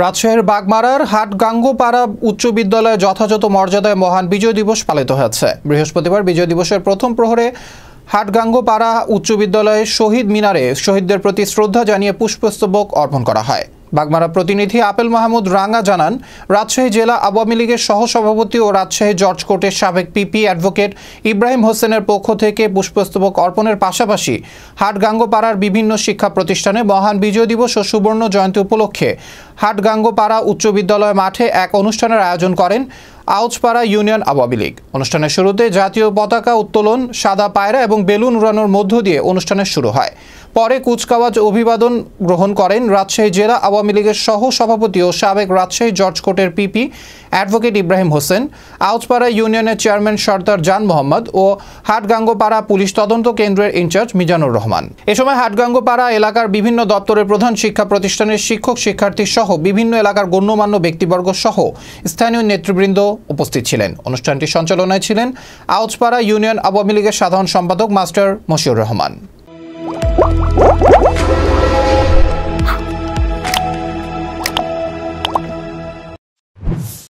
রাজশাহীর বাগমারার হাটগাঙ্গোপাড়া উচ্চ বিদ্যালয়ে যথাযথ মর্যাদায় মহান বিজয় দিবস পালিত হয়েছে বৃহস্পতিবার বিজয় দিবসের প্রথম প্রহরে হাটগাঙ্গোপাড়া উচ্চ বিদ্যালয়ে শহীদ মিনারে শহীদদের প্রতি শ্রদ্ধা জানিয়ে পুষ্পস্তবক অর্পণ করা হয় বাগমারা প্রতিনিধি আপেল মাহমুদ রাঙা জানান রাজশাহী জেলা আওয়ামী লীগের সহসভাপতি ও রাজশাহী জর্জ কোর্টের সাবেক পিপি অ্যাডভোকেট ইব্রাহিম হোসেনের পক্ষ থেকে পুষ্পস্তবক অর্পণের পাশাপাশি হাটগাঙ্গোপাড়ার বিভিন্ন শিক্ষা প্রতিষ্ঠানে মহান বিজয় দিবস ও সুবর্ণ জয়ন্তী উপলক্ষে হাটগাঙ্গোপাড়া উচ্চ বিদ্যালয় মাঠে এক অনুষ্ঠানের আয়োজন করেন আউচপাড়া ইউনিয়ন আওয়ামী লীগ অনুষ্ঠানের শুরুতে জাতীয় পতাকা উত্তোলন সাদা পায়রা এবং বেলুন উড়ানোর মধ্য দিয়ে অনুষ্ঠানের শুরু হয় পরে কুচকাওয়াজ অভিবাদন গ্রহণ করেন রাজশাহী জেলা আওয়ামী লীগের সহ সভাপতি ও সাবেক রাজশাহী জর্জ কোর্টের পিপি অ্যাডভোকেট ইব্রাহিম হোসেন আউজপাড়া ইউনিয়নের চেয়ারম্যান সর্দার জান মোহাম্মদ ও হাটগাঙ্গপাড়া পুলিশ তদন্ত কেন্দ্রের ইনচার্জ মিজানুর রহমান এ সময় হাটগাঙ্গপাড়া এলাকার বিভিন্ন দপ্তরের প্রধান শিক্ষা প্রতিষ্ঠানের শিক্ষক শিক্ষার্থী সহ বিভিন্ন এলাকার গণ্যমান্য ব্যক্তিবর্গ সহ স্থানীয় নেতৃবৃন্দ উপস্থিত ছিলেন অনুষ্ঠানটি সঞ্চালনায় ছিলেন আউজপাড়া ইউনিয়ন আওয়ামী লীগের সাধারণ সম্পাদক মাস্টার মশিউর রহমান